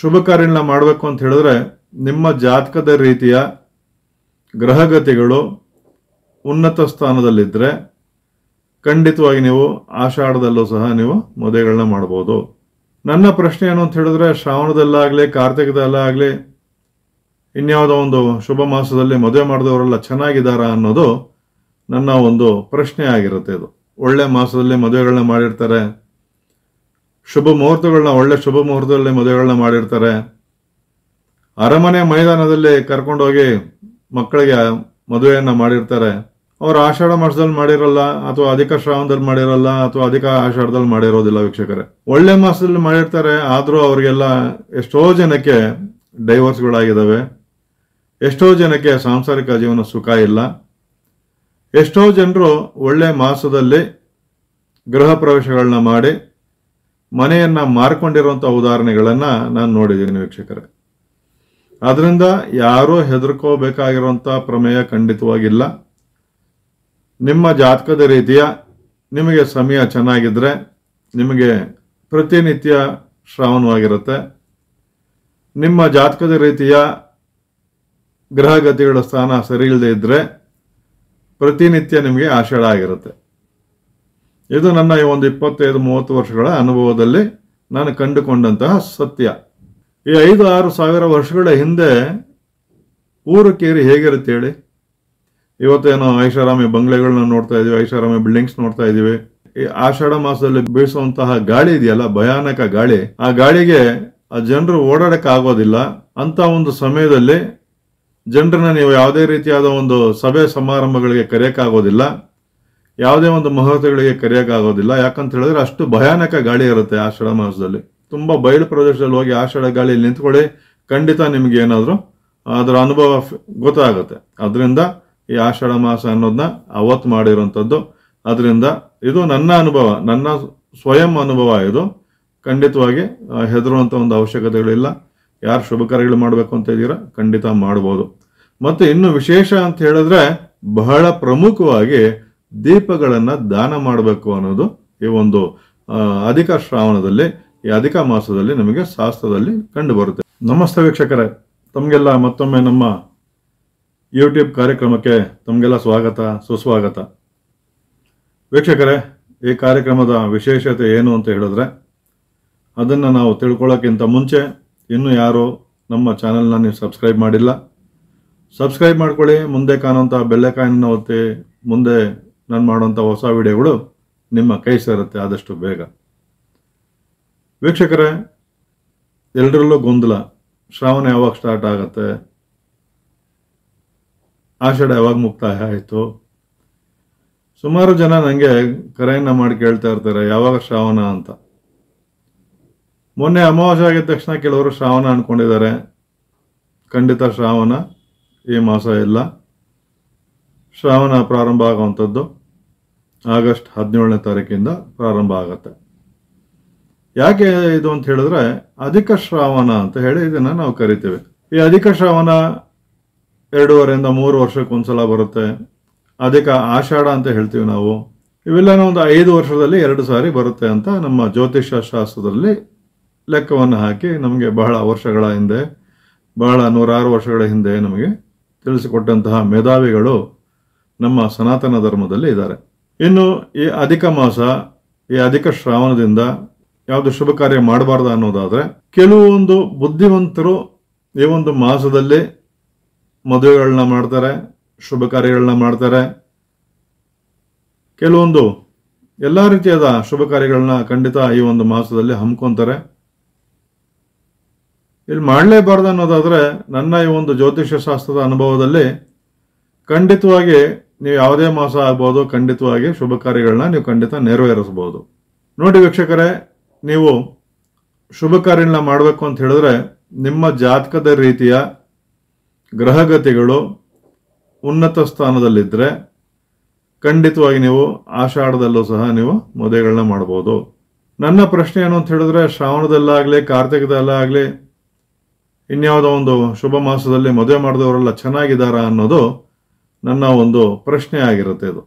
ಶುಭ ಕಾರ್ಯಗಳನ್ನ ಮಾಡಬೇಕು ಅಂತ ಹೇಳಿದ್ರೆ ನಿಮ್ಮ ಜಾತಕದ ರೀತಿಯ ಗ್ರಹಗತಿಗಳು ಉನ್ನತ ಸ್ಥಾನದಲ್ಲಿದ್ದರೆ ಖಂಡಿತವಾಗಿ ನೀವು ಆಷಾಢದಲ್ಲೂ ಸಹ ನೀವು ಮದುವೆಗಳನ್ನ ಮಾಡ್ಬೋದು ನನ್ನ ಪ್ರಶ್ನೆ ಏನು ಅಂತ ಹೇಳಿದ್ರೆ ಶ್ರಾವಣದಲ್ಲಾಗಲಿ ಕಾರ್ತಿಕದಲ್ಲಾಗಲಿ ಇನ್ಯಾವುದೋ ಒಂದು ಶುಭ ಮಾಸದಲ್ಲಿ ಮದುವೆ ಮಾಡಿದವರೆಲ್ಲ ಚೆನ್ನಾಗಿದ್ದಾರಾ ಅನ್ನೋದು ನನ್ನ ಒಂದು ಪ್ರಶ್ನೆ ಆಗಿರುತ್ತೆ ಇದು ಒಳ್ಳೆ ಮಾಸದಲ್ಲಿ ಮದುವೆಗಳನ್ನ ಮಾಡಿರ್ತಾರೆ ಶುಭ ಮುಹೂರ್ತಗಳನ್ನ ಒಳ್ಳೆ ಶುಭ ಮುಹೂರ್ತದಲ್ಲಿ ಮದುವೆಗಳನ್ನ ಮಾಡಿರ್ತಾರೆ ಅರಮನೆ ಮೈದಾನದಲ್ಲಿ ಕರ್ಕೊಂಡೋಗಿ ಮಕ್ಕಳಿಗೆ ಮದುವೆಯನ್ನು ಮಾಡಿರ್ತಾರೆ ಅವರು ಆಷಾಢ ಮಾಸದಲ್ಲಿ ಮಾಡಿರಲ್ಲ ಅಥವಾ ಅಧಿಕ ಶ್ರಾವಣದಲ್ಲಿ ಮಾಡಿರಲ್ಲ ಅಥವಾ ಅಧಿಕ ಆಷಾಢದಲ್ಲಿ ಮಾಡಿರೋದಿಲ್ಲ ವೀಕ್ಷಕರೇ ಒಳ್ಳೆ ಮಾಸದಲ್ಲಿ ಮಾಡಿರ್ತಾರೆ ಆದರೂ ಅವರಿಗೆಲ್ಲ ಎಷ್ಟೋ ಜನಕ್ಕೆ ಡೈವರ್ಸ್ಗಳಾಗಿದ್ದಾವೆ ಎಷ್ಟೋ ಜನಕ್ಕೆ ಸಾಂಸಾರಿಕ ಜೀವನ ಸುಖ ಇಲ್ಲ ಎಷ್ಟೋ ಜನರು ಒಳ್ಳೆ ಮಾಸದಲ್ಲಿ ಗೃಹ ಪ್ರವೇಶಗಳನ್ನ ಮಾಡಿ ಮನೆಯನ್ನು ಮಾರ್ಕೊಂಡಿರುವಂಥ ಉದಾಹರಣೆಗಳನ್ನು ನಾನು ನೋಡಿದ್ದೀನಿ ವೀಕ್ಷಕರೇ ಅದರಿಂದ ಯಾರೂ ಹೆದರ್ಕೋಬೇಕಾಗಿರುವಂಥ ಪ್ರಮೇಯ ಖಂಡಿತವಾಗಿಲ್ಲ ನಿಮ್ಮ ಜಾತಕದ ರೀತಿಯ ನಿಮಗೆ ಸಮಯ ಚೆನ್ನಾಗಿದ್ದರೆ ನಿಮಗೆ ಪ್ರತಿನಿತ್ಯ ಶ್ರಾವಣವಾಗಿರುತ್ತೆ ನಿಮ್ಮ ಜಾತಕದ ರೀತಿಯ ಗ್ರಹಗತಿಗಳ ಸ್ಥಾನ ಸರಿ ಇಲ್ಲದೆ ಇದ್ದರೆ ಪ್ರತಿನಿತ್ಯ ನಿಮಗೆ ಆಷಾಢ ಆಗಿರುತ್ತೆ ಇದು ನನ್ನ ಈ ಒಂದು ಇಪ್ಪತ್ತೈದು ಮೂವತ್ತು ವರ್ಷಗಳ ಅನುಭವದಲ್ಲಿ ನಾನು ಕಂಡುಕೊಂಡಂತಹ ಸತ್ಯ ಈ ಐದು ಆರು ಸಾವಿರ ವರ್ಷಗಳ ಹಿಂದೆ ಊರು ಕೇರಿ ಹೇಗಿರುತ್ತೆ ಹೇಳಿ ಇವತ್ತೇನೋ ಐಷಾರಾಮಿ ಬಂಗ್ಲೆಗಳನ್ನ ನೋಡ್ತಾ ಇದೀವಿ ಐಷಾರಾಮಿ ಬಿಲ್ಡಿಂಗ್ಸ್ ನೋಡ್ತಾ ಇದೀವಿ ಈ ಆಷಾಢ ಮಾಸದಲ್ಲಿ ಬೀಸುವಂತಹ ಗಾಳಿ ಇದೆಯಲ್ಲ ಭಯಾನಕ ಗಾಳಿ ಆ ಗಾಳಿಗೆ ಆ ಜನರು ಓಡಾಡಕ್ಕೆ ಆಗೋದಿಲ್ಲ ಅಂತ ಒಂದು ಸಮಯದಲ್ಲಿ ಜನರನ್ನ ನೀವು ಯಾವುದೇ ರೀತಿಯಾದ ಒಂದು ಸಭೆ ಸಮಾರಂಭಗಳಿಗೆ ಕರೆಯಕ್ಕಾಗೋದಿಲ್ಲ ಯಾವುದೇ ಒಂದು ಮಹತ್ವಗಳಿಗೆ ಕರೆಯೋಕ್ಕಾಗೋದಿಲ್ಲ ಯಾಕಂತ ಹೇಳಿದ್ರೆ ಅಷ್ಟು ಭಯಾನಕ ಗಾಳಿ ಇರುತ್ತೆ ಆಷಾಢ ಮಾಸದಲ್ಲಿ ತುಂಬ ಬಯಲು ಪ್ರದೇಶದಲ್ಲಿ ಹೋಗಿ ಆಷಾಢ ಗಾಳಿಯಲ್ಲಿ ನಿಂತ್ಕೊಳ್ಳಿ ಖಂಡಿತ ನಿಮಗೆ ಏನಾದರೂ ಅದರ ಅನುಭವ ಗೊತ್ತಾಗುತ್ತೆ ಅದರಿಂದ ಈ ಆಷಾಢ ಮಾಸ ಅನ್ನೋದನ್ನ ಅವತ್ತು ಮಾಡಿರೋಂಥದ್ದು ಅದರಿಂದ ಇದು ನನ್ನ ಅನುಭವ ನನ್ನ ಸ್ವಯಂ ಅನುಭವ ಇದು ಖಂಡಿತವಾಗಿ ಹೆದರುವಂಥ ಒಂದು ಅವಶ್ಯಕತೆಗಳಿಲ್ಲ ಯಾರು ಶುಭ ಕಾರ್ಯಗಳು ಮಾಡಬೇಕು ಅಂತ ಇದ್ದೀರಾ ಖಂಡಿತ ಮಾಡ್ಬೋದು ಮತ್ತು ಇನ್ನು ವಿಶೇಷ ಅಂತ ಹೇಳಿದ್ರೆ ಬಹಳ ಪ್ರಮುಖವಾಗಿ ದೀಪಗಳನ್ನು ದಾನ ಮಾಡಬೇಕು ಅನ್ನೋದು ಈ ಒಂದು ಅಧಿಕ ಶ್ರಾವಣದಲ್ಲಿ ಈ ಅಧಿಕ ಮಾಸದಲ್ಲಿ ನಮಗೆ ಶಾಸ್ತ್ರದಲ್ಲಿ ಕಂಡುಬರುತ್ತೆ ನಮಸ್ತೆ ವೀಕ್ಷಕರೇ ತಮಗೆಲ್ಲ ಮತ್ತೊಮ್ಮೆ ನಮ್ಮ ಯೂಟ್ಯೂಬ್ ಕಾರ್ಯಕ್ರಮಕ್ಕೆ ತಮಗೆಲ್ಲ ಸ್ವಾಗತ ಸುಸ್ವಾಗತ ವೀಕ್ಷಕರೇ ಈ ಕಾರ್ಯಕ್ರಮದ ವಿಶೇಷತೆ ಏನು ಅಂತ ಹೇಳಿದ್ರೆ ಅದನ್ನು ನಾವು ತಿಳ್ಕೊಳ್ಳೋಕ್ಕಿಂತ ಮುಂಚೆ ಇನ್ನೂ ಯಾರು ನಮ್ಮ ಚಾನೆಲ್ನ ನೀವು ಸಬ್ಸ್ಕ್ರೈಬ್ ಮಾಡಿಲ್ಲ ಸಬ್ಸ್ಕ್ರೈಬ್ ಮಾಡ್ಕೊಳ್ಳಿ ಮುಂದೆ ಕಾಣುವಂಥ ಬೆಲ್ಲೆಕಾಯನ್ನು ಒತ್ತಿ ಮುಂದೆ ನಾನು ಮಾಡುವಂಥ ಹೊಸ ವಿಡಿಯೋಗಳು ನಿಮ್ಮ ಕೈ ಸೇರುತ್ತೆ ಆದಷ್ಟು ಬೇಗ ವೀಕ್ಷಕರೇ ಎಲ್ಲರಲ್ಲೂ ಗೊಂದಲ ಶ್ರಾವಣ ಯಾವಾಗ ಸ್ಟಾರ್ಟ್ ಆಗುತ್ತೆ ಆಷಾಢ ಯಾವಾಗ ಮುಕ್ತಾಯ ಆಯಿತು ಸುಮಾರು ಜನ ನನಗೆ ಕರೆಯನ್ನು ಮಾಡಿ ಕೇಳ್ತಾ ಇರ್ತಾರೆ ಯಾವಾಗ ಶ್ರಾವಣ ಅಂತ ಮೊನ್ನೆ ಅಮಾವಾಸ್ಯ ಆಗಿದ ತಕ್ಷಣ ಕೆಲವರು ಶ್ರಾವಣ ಅಂದ್ಕೊಂಡಿದ್ದಾರೆ ಖಂಡಿತ ಶ್ರಾವಣ ಈ ಮಾಸ ಇಲ್ಲ ಶ್ರಾವಣ ಪ್ರಾರಂಭ ಆಗುವಂಥದ್ದು ಆಗಸ್ಟ್ ಹದಿನೇಳನೇ ತಾರೀಕಿಂದ ಪ್ರಾರಂಭ ಆಗತ್ತೆ ಯಾಕೆ ಇದು ಅಂತ ಹೇಳಿದ್ರೆ ಅಧಿಕ ಶ್ರಾವಣ ಅಂತ ಹೇಳಿ ಇದನ್ನು ನಾವು ಕರಿತೇವೆ ಈ ಅಧಿಕ ಶ್ರಾವಣ ಎರಡೂವರೆಯಿಂದ ಮೂರು ವರ್ಷಕ್ಕೆ ಒಂದ್ಸಲ ಬರುತ್ತೆ ಅಧಿಕ ಆಷಾಢ ಅಂತ ಹೇಳ್ತೀವಿ ನಾವು ಇವೆಲ್ಲನೂ ಒಂದು ಐದು ವರ್ಷದಲ್ಲಿ ಎರಡು ಸಾರಿ ಬರುತ್ತೆ ಅಂತ ನಮ್ಮ ಜ್ಯೋತಿಷ್ಯ ಶಾಸ್ತ್ರದಲ್ಲಿ ಲೆಕ್ಕವನ್ನು ಹಾಕಿ ನಮಗೆ ಬಹಳ ವರ್ಷಗಳ ಹಿಂದೆ ಬಹಳ ನೂರಾರು ವರ್ಷಗಳ ಹಿಂದೆ ನಮಗೆ ತಿಳಿಸಿಕೊಟ್ಟಂತಹ ಮೇಧಾವಿಗಳು ನಮ್ಮ ಸನಾತನ ಧರ್ಮದಲ್ಲಿ ಇದ್ದಾರೆ ಇನ್ನು ಈ ಅಧಿಕ ಮಾಸ ಈ ಅಧಿಕ ಶ್ರಾವಣದಿಂದ ಯಾವುದು ಶುಭ ಕಾರ್ಯ ಮಾಡಬಾರ್ದು ಅನ್ನೋದಾದರೆ ಕೆಲವೊಂದು ಬುದ್ಧಿವಂತರು ಈ ಒಂದು ಮಾಸದಲ್ಲಿ ಮದುವೆಗಳನ್ನ ಮಾಡ್ತಾರೆ ಶುಭ ಕಾರ್ಯಗಳನ್ನ ಮಾಡ್ತಾರೆ ಕೆಲವೊಂದು ಎಲ್ಲ ರೀತಿಯಾದ ಶುಭ ಕಾರ್ಯಗಳನ್ನ ಖಂಡಿತ ಈ ಒಂದು ಮಾಸದಲ್ಲಿ ಹಮ್ಮಿಕೊಂತಾರೆ ಇಲ್ಲಿ ಮಾಡಲೇಬಾರ್ದು ಅನ್ನೋದಾದರೆ ನನ್ನ ಈ ಒಂದು ಜ್ಯೋತಿಷ್ಯ ಶಾಸ್ತ್ರದ ಅನುಭವದಲ್ಲಿ ಖಂಡಿತವಾಗಿ ನೀವು ಯಾವುದೇ ಮಾಸ ಆಗ್ಬೋದು ಖಂಡಿತವಾಗಿ ಶುಭ ಕಾರ್ಯಗಳನ್ನ ನೀವು ಖಂಡಿತ ನೆರವೇರಿಸ್ಬೋದು ನೋಡಿ ವೀಕ್ಷಕರೇ ನೀವು ಶುಭ ಕಾರ್ಯಗಳನ್ನ ಮಾಡಬೇಕು ಅಂತ ಹೇಳಿದ್ರೆ ನಿಮ್ಮ ಜಾತಕದ ರೀತಿಯ ಗ್ರಹಗತಿಗಳು ಉನ್ನತ ಸ್ಥಾನದಲ್ಲಿದ್ದರೆ ಖಂಡಿತವಾಗಿ ನೀವು ಆಷಾಢದಲ್ಲೂ ಸಹ ನೀವು ಮದುವೆಗಳನ್ನ ಮಾಡ್ಬೋದು ನನ್ನ ಪ್ರಶ್ನೆ ಏನು ಅಂತ ಹೇಳಿದ್ರೆ ಶ್ರಾವಣದಲ್ಲಾಗಲಿ ಕಾರ್ತಿಕದಲ್ಲಾಗಲಿ ಇನ್ಯಾವುದೋ ಒಂದು ಶುಭ ಮಾಸದಲ್ಲಿ ಮದುವೆ ಮಾಡಿದವರೆಲ್ಲ ಚೆನ್ನಾಗಿದ್ದಾರಾ ಅನ್ನೋದು ನನ್ನ ಒಂದು ಪ್ರಶ್ನೆ ಆಗಿರುತ್ತೆ ಇದು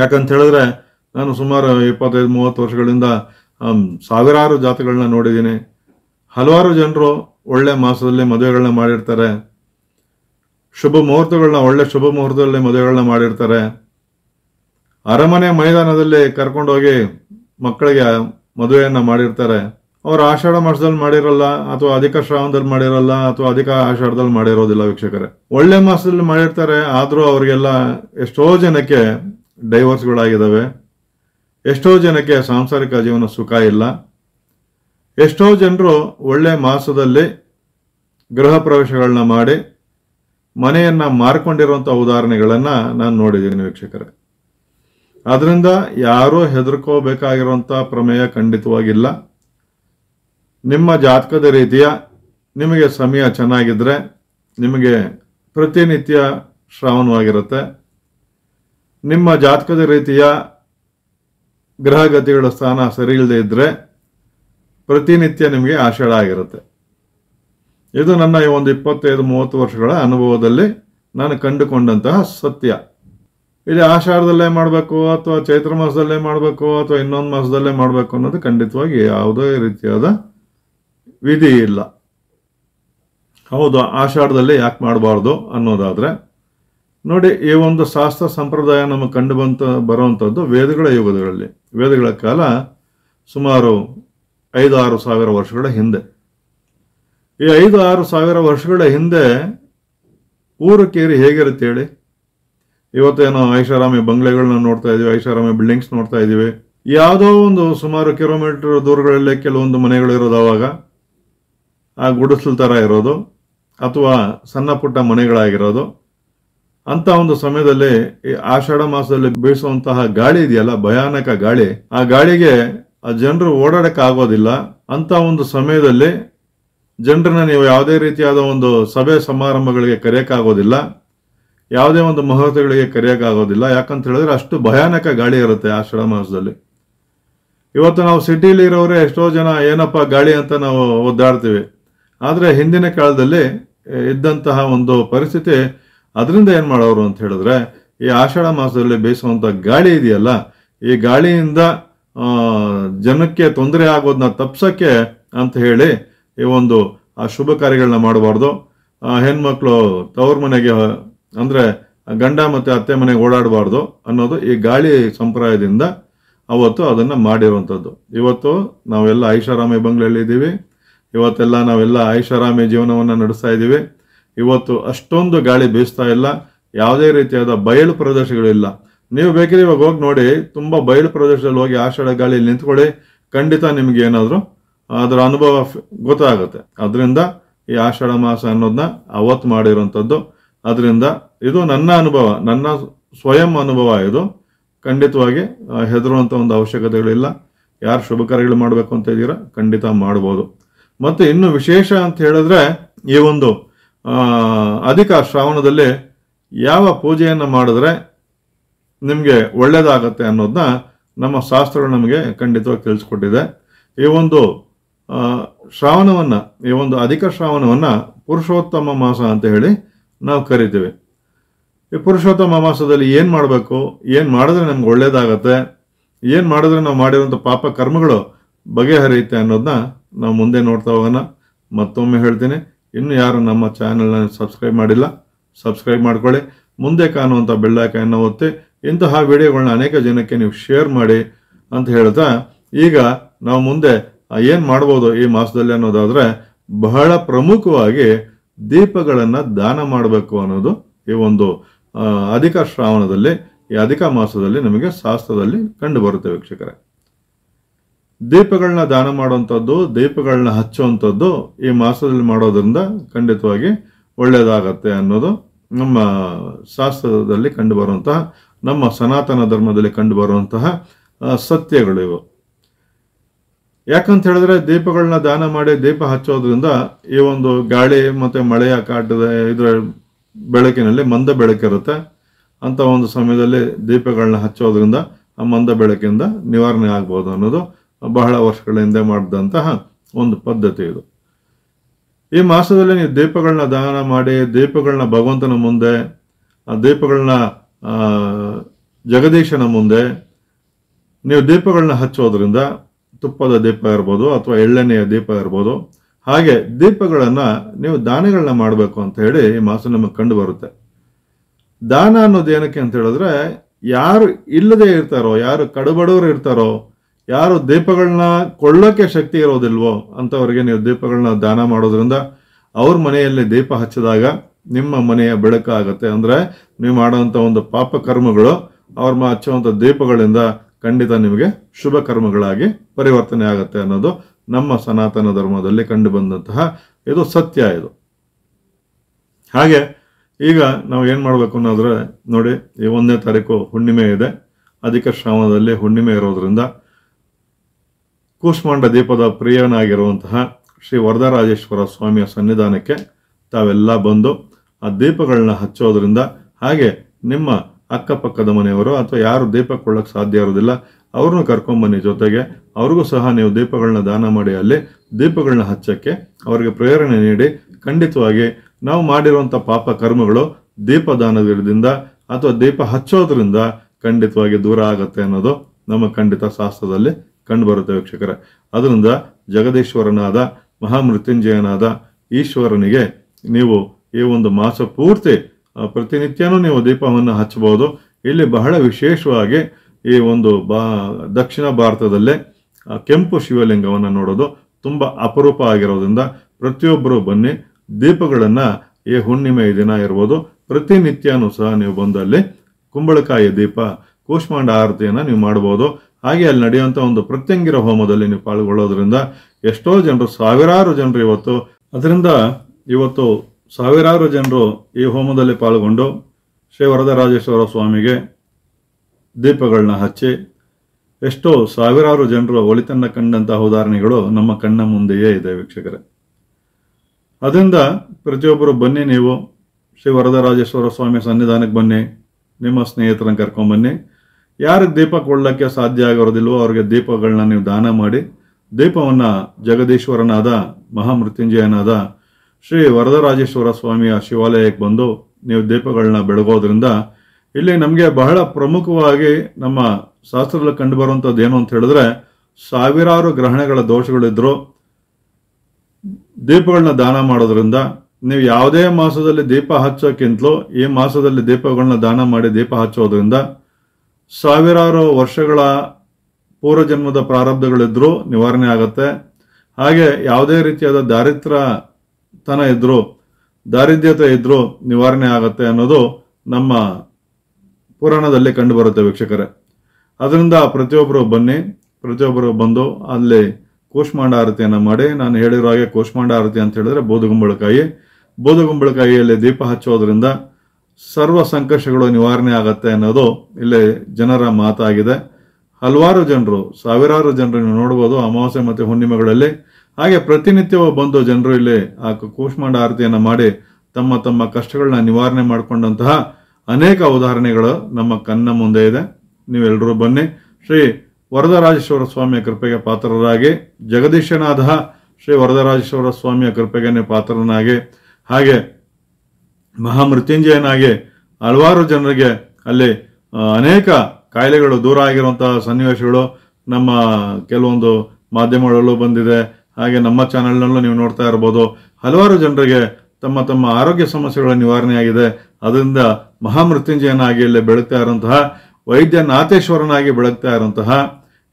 ಯಾಕಂತ ಹೇಳಿದ್ರೆ ನಾನು ಸುಮಾರು ಇಪ್ಪತ್ತೈದು ಮೂವತ್ತು ವರ್ಷಗಳಿಂದ ಸಾವಿರಾರು ಜಾತಿಗಳನ್ನ ನೋಡಿದ್ದೀನಿ ಹಲವಾರು ಜನರು ಒಳ್ಳೆ ಮಾಸದಲ್ಲಿ ಮದುವೆಗಳನ್ನ ಮಾಡಿರ್ತಾರೆ ಶುಭ ಮುಹೂರ್ತಗಳನ್ನ ಒಳ್ಳೆ ಶುಭ ಮುಹೂರ್ತದಲ್ಲಿ ಮದುವೆಗಳನ್ನ ಮಾಡಿರ್ತಾರೆ ಅರಮನೆ ಮೈದಾನದಲ್ಲಿ ಕರ್ಕೊಂಡೋಗಿ ಮಕ್ಕಳಿಗೆ ಮದುವೆಯನ್ನು ಮಾಡಿರ್ತಾರೆ ಅವ್ರು ಆಷಾಢ ಮಾಸದಲ್ಲಿ ಮಾಡಿರಲ್ಲ ಅಥವಾ ಅಧಿಕ ಶ್ರಾವಣದಲ್ಲಿ ಮಾಡಿರಲ್ಲ ಅಥವಾ ಅಧಿಕ ಆಷಾಢದಲ್ಲಿ ಮಾಡಿರೋದಿಲ್ಲ ವೀಕ್ಷಕರೇ ಒಳ್ಳೆ ಮಾಸದಲ್ಲಿ ಮಾಡಿರ್ತಾರೆ ಆದರೂ ಅವರಿಗೆಲ್ಲ ಎಷ್ಟೋ ಜನಕ್ಕೆ ಡೈವರ್ಸ್ಗಳಾಗಿದ್ದಾವೆ ಎಷ್ಟೋ ಜನಕ್ಕೆ ಸಾಂಸಾರಿಕ ಜೀವನ ಸುಖ ಇಲ್ಲ ಎಷ್ಟೋ ಜನರು ಒಳ್ಳೆ ಮಾಸದಲ್ಲಿ ಗೃಹ ಪ್ರವೇಶಗಳನ್ನ ಮಾಡಿ ಮನೆಯನ್ನ ಮಾರ್ಕೊಂಡಿರುವಂಥ ಉದಾಹರಣೆಗಳನ್ನು ನಾನು ನೋಡಿದ್ದೀನಿ ವೀಕ್ಷಕರೇ ಅದರಿಂದ ಯಾರೂ ಹೆದರ್ಕೋಬೇಕಾಗಿರುವಂಥ ಪ್ರಮೇಯ ಖಂಡಿತವಾಗಿಲ್ಲ ನಿಮ್ಮ ಜಾತಕದ ರೀತಿಯ ನಿಮಗೆ ಸಮಯ ಚೆನ್ನಾಗಿದ್ದರೆ ನಿಮಗೆ ಪ್ರತಿನಿತ್ಯ ಶ್ರಾವಣವಾಗಿರುತ್ತೆ ನಿಮ್ಮ ಜಾತಕದ ರೀತಿಯ ಗ್ರಹಗತಿಗಳ ಸ್ಥಾನ ಸರಿ ಇಲ್ಲದೆ ಇದ್ದರೆ ಪ್ರತಿನಿತ್ಯ ನಿಮಗೆ ಆಷಾಢ ಆಗಿರುತ್ತೆ ಇದು ನನ್ನ ಈ ಒಂದು ಇಪ್ಪತ್ತೈದು ಮೂವತ್ತು ವರ್ಷಗಳ ಅನುಭವದಲ್ಲಿ ನಾನು ಕಂಡುಕೊಂಡಂತಹ ಸತ್ಯ ಇಲ್ಲಿ ಆಷಾಢದಲ್ಲೇ ಮಾಡಬೇಕು ಅಥವಾ ಚೈತ್ರ ಮಾಸದಲ್ಲೇ ಮಾಡಬೇಕು ಅಥವಾ ಇನ್ನೊಂದು ಮಾಸದಲ್ಲೇ ಮಾಡಬೇಕು ಅನ್ನೋದು ಖಂಡಿತವಾಗಿ ಯಾವುದೇ ರೀತಿಯಾದ ವಿಧಿ ಇಲ್ಲ ಹೌದು ಆಷಾಢದಲ್ಲಿ ಯಾಕೆ ಮಾಡಬಾರ್ದು ಅನ್ನೋದಾದರೆ ನೋಡಿ ಈ ಒಂದು ಶಾಸ್ತ್ರ ಸಂಪ್ರದಾಯ ನಮಗೆ ಕಂಡು ಬಂತ ಬರುವಂಥದ್ದು ವೇದಗಳ ಯುಗಗಳಲ್ಲಿ ವೇದಗಳ ಕಾಲ ಸುಮಾರು ಐದು ಆರು ಸಾವಿರ ವರ್ಷಗಳ ಹಿಂದೆ ಈ ಐದು ಆರು ಸಾವಿರ ವರ್ಷಗಳ ಹಿಂದೆ ಊರು ಕೇರಿ ಹೇಗಿರುತ್ತೆ ಹೇಳಿ ಇವತ್ತೇನೋ ಐಷಾರಾಮಿ ಬಂಗ್ಲೆಗಳನ್ನ ನೋಡ್ತಾ ಇದೀವಿ ಐಷಾರಾಮಿ ಬಿಲ್ಡಿಂಗ್ಸ್ ನೋಡ್ತಾ ಇದ್ದೀವಿ ಯಾವುದೋ ಒಂದು ಸುಮಾರು ಕಿಲೋಮೀಟರ್ ದೂರಗಳಲ್ಲೇ ಕೆಲವೊಂದು ಮನೆಗಳು ಅವಾಗ ಆ ಗುಡಿಸಲ್ ಥರ ಇರೋದು ಅಥವಾ ಸಣ್ಣ ಪುಟ್ಟ ಮನೆಗಳಾಗಿರೋದು ಅಂತ ಒಂದು ಸಮಯದಲ್ಲಿ ಆಷಾಢ ಮಾಸದಲ್ಲಿ ಬೀಳಿಸುವಂತಹ ಗಾಳಿ ಇದೆಯಲ್ಲ ಭಯಾನಕ ಗಾಳಿ ಆ ಗಾಳಿಗೆ ಆ ಜನರು ಓಡಾಡಕ್ಕೆ ಆಗೋದಿಲ್ಲ ಅಂತ ಒಂದು ಸಮಯದಲ್ಲಿ ಜನರನ್ನ ನೀವು ಯಾವುದೇ ರೀತಿಯಾದ ಒಂದು ಸಭೆ ಸಮಾರಂಭಗಳಿಗೆ ಕರೆಯಕ್ಕಾಗೋದಿಲ್ಲ ಯಾವುದೇ ಒಂದು ಮಹೋತ್ಸವಗಳಿಗೆ ಕರೆಯಕ್ಕಾಗೋದಿಲ್ಲ ಯಾಕಂತ ಹೇಳಿದ್ರೆ ಅಷ್ಟು ಭಯಾನಕ ಗಾಳಿ ಇರುತ್ತೆ ಆಷಾಢ ಮಾಸದಲ್ಲಿ ಇವತ್ತು ನಾವು ಇರೋರೆ ಎಷ್ಟೋ ಜನ ಏನಪ್ಪ ಗಾಳಿ ಅಂತ ನಾವು ಒದ್ದಾಡ್ತೀವಿ ಆದರೆ ಹಿಂದಿನ ಕಾಲದಲ್ಲಿ ಇದ್ದಂತಹ ಒಂದು ಪರಿಸ್ಥಿತಿ ಅದರಿಂದ ಏನು ಮಾಡೋರು ಅಂತ ಹೇಳಿದ್ರೆ ಈ ಆಷಾಢ ಮಾಸದಲ್ಲಿ ಬೇಯಿಸುವಂಥ ಗಾಳಿ ಇದೆಯಲ್ಲ ಈ ಗಾಳಿಯಿಂದ ಜನಕ್ಕೆ ತೊಂದರೆ ಆಗೋದನ್ನ ತಪ್ಸೋಕ್ಕೆ ಅಂತ ಹೇಳಿ ಈ ಒಂದು ಆ ಶುಭ ಕಾರ್ಯಗಳನ್ನ ಮಾಡಬಾರ್ದು ಹೆಣ್ಮಕ್ಳು ತವ್ರ ಮನೆಗೆ ಅಂದರೆ ಗಂಡ ಮತ್ತು ಅತ್ತೆ ಮನೆಗೆ ಓಡಾಡಬಾರ್ದು ಅನ್ನೋದು ಈ ಗಾಳಿ ಸಂಪ್ರದಾಯದಿಂದ ಅವತ್ತು ಅದನ್ನು ಮಾಡಿರುವಂಥದ್ದು ಇವತ್ತು ನಾವೆಲ್ಲ ಐಷಾರಾಮಿ ಬಂಗ್ಲೆಯಲ್ಲಿ ಇದ್ದೀವಿ ಇವತ್ತೆಲ್ಲ ನಾವೆಲ್ಲ ಐಷಾರಾಮಿ ಜೀವನವನ್ನು ನಡೆಸ್ತಾ ಇದ್ದೀವಿ ಇವತ್ತು ಅಷ್ಟೊಂದು ಗಾಳಿ ಬೀಸ್ತಾ ಇಲ್ಲ ಯಾವುದೇ ರೀತಿಯಾದ ಬಯಲು ಪ್ರದೇಶಗಳಿಲ್ಲ ನೀವು ಬೇಕಿದ್ರೆ ಇವಾಗ ಹೋಗಿ ನೋಡಿ ತುಂಬ ಬಯಲು ಪ್ರದೇಶದಲ್ಲಿ ಹೋಗಿ ಆಷಾಢ ಗಾಳಿ ನಿಂತ್ಕೊಳ್ಳಿ ಖಂಡಿತ ನಿಮ್ಗೆ ಏನಾದರೂ ಅದರ ಅನುಭವ ಗೊತ್ತಾಗುತ್ತೆ ಅದರಿಂದ ಈ ಆಷಾಢ ಮಾಸ ಅನ್ನೋದನ್ನ ಅವತ್ತು ಮಾಡಿರೋಂಥದ್ದು ಅದರಿಂದ ಇದು ನನ್ನ ಅನುಭವ ನನ್ನ ಸ್ವಯಂ ಅನುಭವ ಇದು ಖಂಡಿತವಾಗಿ ಹೆದರುವಂಥ ಒಂದು ಅವಶ್ಯಕತೆಗಳಿಲ್ಲ ಯಾರು ಶುಭ ಕಾರ್ಯಗಳು ಮಾಡಬೇಕು ಅಂತ ಇದ್ದೀರಾ ಖಂಡಿತ ಮಾಡ್ಬೋದು ಮತ್ತು ಇನ್ನು ವಿಶೇಷ ಅಂತ ಹೇಳಿದ್ರೆ ಈ ಒಂದು ಅಧಿಕ ಶ್ರಾವಣದಲ್ಲಿ ಯಾವ ಪೂಜೆಯನ್ನು ಮಾಡಿದ್ರೆ ನಿಮಗೆ ಒಳ್ಳೆಯದಾಗತ್ತೆ ಅನ್ನೋದನ್ನ ನಮ್ಮ ಶಾಸ್ತ್ರಗಳು ನಮಗೆ ಖಂಡಿತವಾಗಿ ತಿಳಿಸ್ಕೊಟ್ಟಿದೆ ಈ ಒಂದು ಶ್ರಾವಣವನ್ನು ಈ ಒಂದು ಅಧಿಕ ಶ್ರಾವಣವನ್ನು ಪುರುಷೋತ್ತಮ ಮಾಸ ಅಂತ ಹೇಳಿ ನಾವು ಕರಿತೀವಿ ಈ ಪುರುಷೋತ್ತಮ ಮಾಸದಲ್ಲಿ ಏನು ಮಾಡಬೇಕು ಏನು ಮಾಡಿದ್ರೆ ನಮ್ಗೆ ಒಳ್ಳೇದಾಗತ್ತೆ ಏನು ಮಾಡಿದ್ರೆ ನಾವು ಮಾಡಿರುವಂಥ ಪಾಪ ಕರ್ಮಗಳು ಬಗೆಹರಿಯುತ್ತೆ ಅನ್ನೋದನ್ನ ನಾವು ಮುಂದೆ ನೋಡ್ತಾ ಹೋಗೋಣ ಮತ್ತೊಮ್ಮೆ ಹೇಳ್ತೀನಿ ಇನ್ನು ಯಾರು ನಮ್ಮ ಚಾನೆಲ್ನ ಸಬ್ಸ್ಕ್ರೈಬ್ ಮಾಡಿಲ್ಲ ಸಬ್ಸ್ಕ್ರೈಬ್ ಮಾಡ್ಕೊಳ್ಳಿ ಮುಂದೆ ಕಾಣುವಂಥ ಬೆಳ್ಳಕಾಯನ್ನು ಒತ್ತಿ ಇಂತಹ ವಿಡಿಯೋಗಳನ್ನ ಅನೇಕ ಜನಕ್ಕೆ ನೀವು ಶೇರ್ ಮಾಡಿ ಅಂತ ಹೇಳ್ತಾ ಈಗ ನಾವು ಮುಂದೆ ಏನು ಮಾಡ್ಬೋದು ಈ ಮಾಸದಲ್ಲಿ ಅನ್ನೋದಾದರೆ ಬಹಳ ಪ್ರಮುಖವಾಗಿ ದೀಪಗಳನ್ನು ದಾನ ಮಾಡಬೇಕು ಅನ್ನೋದು ಈ ಒಂದು ಅಧಿಕ ಶ್ರಾವಣದಲ್ಲಿ ಈ ಅಧಿಕ ಮಾಸದಲ್ಲಿ ನಮಗೆ ಶಾಸ್ತ್ರದಲ್ಲಿ ಕಂಡು ಬರುತ್ತೆ ವೀಕ್ಷಕರೇ ದೀಪಗಳನ್ನ ದಾನ ಮಾಡುವಂಥದ್ದು ದೀಪಗಳನ್ನ ಹಚ್ಚುವಂಥದ್ದು ಈ ಮಾಸದಲ್ಲಿ ಮಾಡೋದ್ರಿಂದ ಖಂಡಿತವಾಗಿ ಒಳ್ಳೆಯದಾಗತ್ತೆ ಅನ್ನೋದು ನಮ್ಮ ಶಾಸ್ತ್ರದಲ್ಲಿ ಕಂಡುಬರುವಂತಹ ನಮ್ಮ ಸನಾತನ ಧರ್ಮದಲ್ಲಿ ಕಂಡುಬರುವಂತಹ ಸತ್ಯಗಳು ಇವು ಯಾಕಂತ ಹೇಳಿದ್ರೆ ದೀಪಗಳನ್ನ ದಾನ ಮಾಡಿ ದೀಪ ಹಚ್ಚೋದ್ರಿಂದ ಈ ಒಂದು ಗಾಳಿ ಮತ್ತು ಮಳೆಯ ಕಾಟದ ಇದರ ಬೆಳಕಿನಲ್ಲಿ ಮಂದ ಬೆಳಕಿರುತ್ತೆ ಅಂತ ಒಂದು ಸಮಯದಲ್ಲಿ ದೀಪಗಳನ್ನ ಹಚ್ಚೋದ್ರಿಂದ ಆ ಮಂದ ಬೆಳಕಿಂದ ನಿವಾರಣೆ ಆಗ್ಬೋದು ಅನ್ನೋದು ಬಹಳ ವರ್ಷಗಳ ಹಿಂದೆ ಮಾಡಿದಂತಹ ಒಂದು ಪದ್ಧತಿ ಇದು ಈ ಮಾಸದಲ್ಲಿ ನೀವು ದೀಪಗಳನ್ನ ದಾನ ಮಾಡಿ ದೀಪಗಳನ್ನ ಭಗವಂತನ ಮುಂದೆ ಆ ದೀಪಗಳನ್ನ ಜಗದೀಶನ ಮುಂದೆ ನೀವು ದೀಪಗಳನ್ನ ಹಚ್ಚೋದ್ರಿಂದ ತುಪ್ಪದ ದೀಪ ಇರ್ಬೋದು ಅಥವಾ ಎಳ್ಳೆಣ್ಣೆಯ ದೀಪ ಇರ್ಬೋದು ಹಾಗೆ ದೀಪಗಳನ್ನು ನೀವು ದಾನಗಳನ್ನ ಮಾಡಬೇಕು ಅಂತ ಹೇಳಿ ಈ ಮಾಸ ನಮಗೆ ಕಂಡು ಬರುತ್ತೆ ದಾನ ಅನ್ನೋದು ಏನಕ್ಕೆ ಅಂತ ಹೇಳಿದ್ರೆ ಯಾರು ಇಲ್ಲದೆ ಇರ್ತಾರೋ ಯಾರು ಕಡುಬಡವರು ಇರ್ತಾರೋ ಯಾರು ದೀಪಗಳನ್ನ ಕೊಳ್ಳೋಕ್ಕೆ ಶಕ್ತಿ ಇರೋದಿಲ್ವೋ ಅಂಥವ್ರಿಗೆ ನೀವು ದೀಪಗಳನ್ನ ದಾನ ಮಾಡೋದ್ರಿಂದ ಅವ್ರ ಮನೆಯಲ್ಲಿ ದೀಪ ಹಚ್ಚಿದಾಗ ನಿಮ್ಮ ಮನೆಯ ಆಗುತ್ತೆ ಅಂದರೆ ನೀವು ಮಾಡೋವಂಥ ಒಂದು ಪಾಪ ಕರ್ಮಗಳು ಅವ್ರ ಹಚ್ಚುವಂಥ ದೀಪಗಳಿಂದ ಖಂಡಿತ ನಿಮಗೆ ಶುಭ ಕರ್ಮಗಳಾಗಿ ಪರಿವರ್ತನೆ ಆಗುತ್ತೆ ಅನ್ನೋದು ನಮ್ಮ ಸನಾತನ ಧರ್ಮದಲ್ಲಿ ಕಂಡು ಬಂದಂತಹ ಇದು ಸತ್ಯ ಇದು ಹಾಗೆ ಈಗ ನಾವು ಏನು ಮಾಡಬೇಕು ಅನ್ನೋದ್ರೆ ನೋಡಿ ಈ ಒಂದನೇ ತಾರೀಕು ಹುಣ್ಣಿಮೆ ಇದೆ ಅಧಿಕ ಶ್ರಾವಣದಲ್ಲಿ ಹುಣ್ಣಿಮೆ ಇರೋದ್ರಿಂದ ಕೂಷ್ಮಾಂಡ ದೀಪದ ಪ್ರಿಯನಾಗಿರುವಂತಹ ಶ್ರೀ ವರದರಾಜೇಶ್ವರ ಸ್ವಾಮಿಯ ಸನ್ನಿಧಾನಕ್ಕೆ ತಾವೆಲ್ಲ ಬಂದು ಆ ದೀಪಗಳನ್ನ ಹಚ್ಚೋದ್ರಿಂದ ಹಾಗೆ ನಿಮ್ಮ ಅಕ್ಕಪಕ್ಕದ ಮನೆಯವರು ಅಥವಾ ಯಾರು ದೀಪ ಕೊಳ್ಳಕ್ಕೆ ಸಾಧ್ಯ ಇರೋದಿಲ್ಲ ಅವ್ರನ್ನ ಕರ್ಕೊಂಬನ್ನಿ ಜೊತೆಗೆ ಅವ್ರಿಗೂ ಸಹ ನೀವು ದೀಪಗಳನ್ನ ದಾನ ಮಾಡಿ ಅಲ್ಲಿ ದೀಪಗಳನ್ನ ಹಚ್ಚಕ್ಕೆ ಅವರಿಗೆ ಪ್ರೇರಣೆ ನೀಡಿ ಖಂಡಿತವಾಗಿ ನಾವು ಮಾಡಿರುವಂಥ ಪಾಪ ಕರ್ಮಗಳು ದೀಪದಾನದಿಂದ ಅಥವಾ ದೀಪ ಹಚ್ಚೋದ್ರಿಂದ ಖಂಡಿತವಾಗಿ ದೂರ ಆಗತ್ತೆ ಅನ್ನೋದು ನಮ್ಮ ಖಂಡಿತ ಶಾಸ್ತ್ರದಲ್ಲಿ ಕಂಡುಬರುತ್ತೆ ವೀಕ್ಷಕರ ಅದರಿಂದ ಜಗದೀಶ್ವರನಾದ ಮಹಾಮೃತ್ಯುಂಜಯನಾದ ಈಶ್ವರನಿಗೆ ನೀವು ಈ ಒಂದು ಮಾಸ ಪೂರ್ತಿ ಪ್ರತಿನಿತ್ಯನೂ ನೀವು ದೀಪವನ್ನು ಹಚ್ಚಬಹುದು ಇಲ್ಲಿ ಬಹಳ ವಿಶೇಷವಾಗಿ ಈ ಒಂದು ಬಾ ದಕ್ಷಿಣ ಭಾರತದಲ್ಲೇ ಕೆಂಪು ಶಿವಲಿಂಗವನ್ನು ನೋಡೋದು ತುಂಬ ಅಪರೂಪ ಆಗಿರೋದ್ರಿಂದ ಪ್ರತಿಯೊಬ್ಬರು ಬನ್ನಿ ದೀಪಗಳನ್ನು ಈ ಹುಣ್ಣಿಮೆಯ ದಿನ ಇರ್ಬೋದು ಪ್ರತಿನಿತ್ಯನೂ ಸಹ ನೀವು ಬಂದಲ್ಲಿ ಕುಂಬಳಕಾಯಿ ದೀಪ ಕೂಷ್ಮಾಂಡ ಆರತಿಯನ್ನು ನೀವು ಮಾಡ್ಬೋದು ಹಾಗೆ ಅಲ್ಲಿ ನಡೆಯುವಂಥ ಒಂದು ಪ್ರತ್ಯಂಗಿರ ಹೋಮದಲ್ಲಿ ನೀವು ಪಾಲ್ಗೊಳ್ಳೋದ್ರಿಂದ ಎಷ್ಟೋ ಜನರು ಸಾವಿರಾರು ಜನರು ಇವತ್ತು ಅದರಿಂದ ಇವತ್ತು ಸಾವಿರಾರು ಜನರು ಈ ಹೋಮದಲ್ಲಿ ಪಾಲ್ಗೊಂಡು ಶ್ರೀ ವರದರಾಜೇಶ್ವರ ಸ್ವಾಮಿಗೆ ದೀಪಗಳನ್ನ ಹಚ್ಚಿ ಎಷ್ಟೋ ಸಾವಿರಾರು ಜನರು ಒಳಿತನ್ನ ಕಂಡಂತಹ ಉದಾಹರಣೆಗಳು ನಮ್ಮ ಕಣ್ಣ ಮುಂದೆಯೇ ಇದೆ ವೀಕ್ಷಕರೇ ಅದರಿಂದ ಪ್ರತಿಯೊಬ್ಬರು ಬನ್ನಿ ನೀವು ಶ್ರೀ ವರದರಾಜೇಶ್ವರ ಸ್ವಾಮಿ ಸನ್ನಿಧಾನಕ್ಕೆ ಬನ್ನಿ ನಿಮ್ಮ ಸ್ನೇಹಿತರನ್ನು ಕರ್ಕೊಂಬನ್ನಿ ಯಾರಿಗೆ ದೀಪ ಕೊಡಲಿಕ್ಕೆ ಸಾಧ್ಯ ಆಗಿರೋದಿಲ್ವೋ ಅವ್ರಿಗೆ ದೀಪಗಳನ್ನ ನೀವು ದಾನ ಮಾಡಿ ದೀಪವನ್ನು ಜಗದೀಶ್ವರನಾದ ಮಹಾಮೃತ್ಯುಂಜಯನಾದ ಶ್ರೀ ವರದರಾಜೇಶ್ವರ ಸ್ವಾಮಿಯ ಶಿವಾಲಯಕ್ಕೆ ಬಂದು ನೀವು ದೀಪಗಳನ್ನ ಬೆಳಗೋದ್ರಿಂದ ಇಲ್ಲಿ ನಮಗೆ ಬಹಳ ಪ್ರಮುಖವಾಗಿ ನಮ್ಮ ಶಾಸ್ತ್ರದಲ್ಲಿ ಕಂಡುಬರುವಂಥದ್ದು ಏನು ಅಂತ ಹೇಳಿದ್ರೆ ಸಾವಿರಾರು ಗ್ರಹಣಗಳ ದೋಷಗಳಿದ್ರು ದೀಪಗಳನ್ನ ದಾನ ಮಾಡೋದ್ರಿಂದ ನೀವು ಯಾವುದೇ ಮಾಸದಲ್ಲಿ ದೀಪ ಹಚ್ಚೋಕ್ಕಿಂತಲೂ ಈ ಮಾಸದಲ್ಲಿ ದೀಪಗಳನ್ನ ದಾನ ಮಾಡಿ ದೀಪ ಹಚ್ಚೋದ್ರಿಂದ ಸಾವಿರಾರು ವರ್ಷಗಳ ಪೂರ್ವಜನ್ಮದ ಪ್ರಾರಬ್ಧಗಳಿದ್ರೂ ನಿವಾರಣೆ ಆಗತ್ತೆ ಹಾಗೆ ಯಾವುದೇ ರೀತಿಯಾದ ದಾರಿದ್ರತನ ಇದ್ರೂ ದಾರಿದ್ರ್ಯತೆ ಇದ್ರೂ ನಿವಾರಣೆ ಆಗುತ್ತೆ ಅನ್ನೋದು ನಮ್ಮ ಪುರಾಣದಲ್ಲಿ ಕಂಡುಬರುತ್ತೆ ವೀಕ್ಷಕರೇ ಅದರಿಂದ ಪ್ರತಿಯೊಬ್ಬರು ಬನ್ನಿ ಪ್ರತಿಯೊಬ್ಬರು ಬಂದು ಅಲ್ಲಿ ಕೂಷ್ಮಾಂಡ ಆರತಿಯನ್ನು ಮಾಡಿ ನಾನು ಹೇಳಿರೋ ಹಾಗೆ ಕೂಷ್ಮಾಂಡ ಆರತಿ ಅಂತ ಹೇಳಿದ್ರೆ ಬೋಧಗುಂಬಳಕಾಯಿ ಬೋಧಗುಂಬಳಕಾಯಿಯಲ್ಲಿ ದೀಪ ಹಚ್ಚೋದ್ರಿಂದ ಸರ್ವ ಸಂಕಷ್ಟಗಳು ನಿವಾರಣೆ ಆಗತ್ತೆ ಅನ್ನೋದು ಇಲ್ಲಿ ಜನರ ಮಾತಾಗಿದೆ ಹಲವಾರು ಜನರು ಸಾವಿರಾರು ಜನರು ನೀವು ನೋಡ್ಬೋದು ಅಮಾವಾಸ್ಯೆ ಮತ್ತು ಹುಣ್ಣಿಮೆಗಳಲ್ಲಿ ಹಾಗೆ ಪ್ರತಿನಿತ್ಯವೂ ಬಂದು ಜನರು ಇಲ್ಲಿ ಆ ಕೂಷ್ಮಾಂಡ ಆರತಿಯನ್ನು ಮಾಡಿ ತಮ್ಮ ತಮ್ಮ ಕಷ್ಟಗಳನ್ನ ನಿವಾರಣೆ ಮಾಡಿಕೊಂಡಂತಹ ಅನೇಕ ಉದಾಹರಣೆಗಳು ನಮ್ಮ ಕಣ್ಣ ಮುಂದೆ ಇದೆ ನೀವೆಲ್ಲರೂ ಬನ್ನಿ ಶ್ರೀ ವರದರಾಜೇಶ್ವರ ಸ್ವಾಮಿಯ ಕೃಪೆಗೆ ಪಾತ್ರರಾಗಿ ಜಗದೀಶನಾದ ಶ್ರೀ ವರದರಾಜೇಶ್ವರ ಸ್ವಾಮಿಯ ಕೃಪೆಗೆ ಪಾತ್ರನಾಗಿ ಹಾಗೆ ಮಹಾಮೃತ್ಯುಂಜಯನಾಗಿ ಹಲವಾರು ಜನರಿಗೆ ಅಲ್ಲಿ ಅನೇಕ ಕಾಯಿಲೆಗಳು ದೂರ ಆಗಿರುವಂತಹ ಸನ್ನಿವೇಶಗಳು ನಮ್ಮ ಕೆಲವೊಂದು ಮಾಧ್ಯಮಗಳಲ್ಲೂ ಬಂದಿದೆ ಹಾಗೆ ನಮ್ಮ ಚಾನೆಲ್ನಲ್ಲೂ ನೀವು ನೋಡ್ತಾ ಇರ್ಬೋದು ಹಲವಾರು ಜನರಿಗೆ ತಮ್ಮ ತಮ್ಮ ಆರೋಗ್ಯ ಸಮಸ್ಯೆಗಳ ನಿವಾರಣೆಯಾಗಿದೆ ಅದರಿಂದ ಮಹಾಮೃತ್ಯುಂಜಯನಾಗಿ ಇಲ್ಲಿ ಬೆಳಗ್ತಾ ಇರುವಂತಹ ನಾಥೇಶ್ವರನಾಗಿ ಬೆಳಗ್ತಾ ಇರುವಂತಹ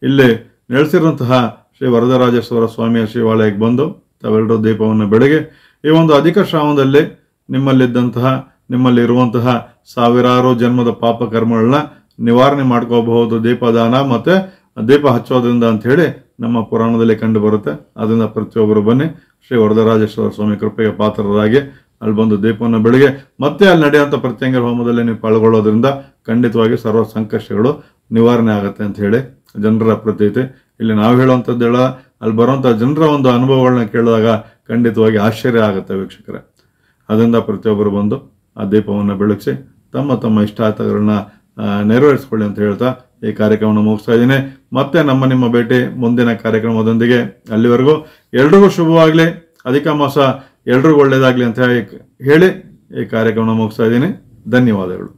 ಇಲ್ಲಿ ನೆಲೆಸಿರುವಂತಹ ಶ್ರೀ ವರದರಾಜೇಶ್ವರ ಸ್ವಾಮಿಯ ಶಿವಾಲಯಕ್ಕೆ ಬಂದು ತಾವೆಲ್ಲರೂ ದೀಪವನ್ನು ಬೆಳಗ್ಗೆ ಈ ಒಂದು ಅಧಿಕ ಶ್ರಾವಣದಲ್ಲಿ ನಿಮ್ಮಲ್ಲಿದ್ದಂತಹ ನಿಮ್ಮಲ್ಲಿರುವಂತಹ ಸಾವಿರಾರು ಜನ್ಮದ ಪಾಪ ಕರ್ಮಗಳನ್ನ ನಿವಾರಣೆ ಮಾಡ್ಕೋಬಹುದು ದೀಪದಾನ ಮತ್ತು ದೀಪ ಹಚ್ಚೋದ್ರಿಂದ ಹೇಳಿ ನಮ್ಮ ಪುರಾಣದಲ್ಲಿ ಕಂಡು ಬರುತ್ತೆ ಅದರಿಂದ ಪ್ರತಿಯೊಬ್ಬರು ಬನ್ನಿ ಶ್ರೀ ವರದರಾಜೇಶ್ವರ ಸ್ವಾಮಿ ಕೃಪೆಗೆ ಪಾತ್ರರಾಗಿ ಅಲ್ಲಿ ಬಂದು ದೀಪವನ್ನು ಬೆಳಗ್ಗೆ ಮತ್ತೆ ಅಲ್ಲಿ ನಡೆಯುವಂಥ ಪ್ರತ್ಯಂಗರ ಹೋಮದಲ್ಲಿ ನೀವು ಪಾಲ್ಗೊಳ್ಳೋದ್ರಿಂದ ಖಂಡಿತವಾಗಿ ಸರ್ವ ಸಂಕಷ್ಟಗಳು ನಿವಾರಣೆ ಆಗುತ್ತೆ ಅಂತ ಹೇಳಿ ಜನರ ಪ್ರತೀತಿ ಇಲ್ಲಿ ನಾವು ಹೇಳುವಂಥದ್ದೇಳ ಅಲ್ಲಿ ಬರುವಂಥ ಜನರ ಒಂದು ಅನುಭವಗಳನ್ನ ಕೇಳಿದಾಗ ಖಂಡಿತವಾಗಿ ಆಶ್ಚರ್ಯ ಆಗುತ್ತೆ ವೀಕ್ಷಕರೇ ಅದರಿಂದ ಪ್ರತಿಯೊಬ್ಬರು ಬಂದು ಆ ದೀಪವನ್ನು ಬೆಳಗಿಸಿ ತಮ್ಮ ತಮ್ಮ ಇಷ್ಟಾರ್ಥಗಳನ್ನ ನೆರವೇರಿಸ್ಕೊಳ್ಳಿ ಅಂತ ಹೇಳ್ತಾ ಈ ಕಾರ್ಯಕ್ರಮವನ್ನು ಮುಗಿಸ್ತಾ ಇದ್ದೀನಿ ಮತ್ತೆ ನಮ್ಮ ನಿಮ್ಮ ಭೇಟಿ ಮುಂದಿನ ಕಾರ್ಯಕ್ರಮದೊಂದಿಗೆ ಅಲ್ಲಿವರೆಗೂ ಎಲ್ರಿಗೂ ಶುಭವಾಗಲಿ ಅಧಿಕ ಮಾಸ ಎಲ್ರಿಗೂ ಒಳ್ಳೆಯದಾಗಲಿ ಅಂತ ಹೇಳಿ ಈ ಕಾರ್ಯಕ್ರಮವನ್ನು ಮುಗಿಸ್ತಾ ಇದ್ದೀನಿ ಧನ್ಯವಾದಗಳು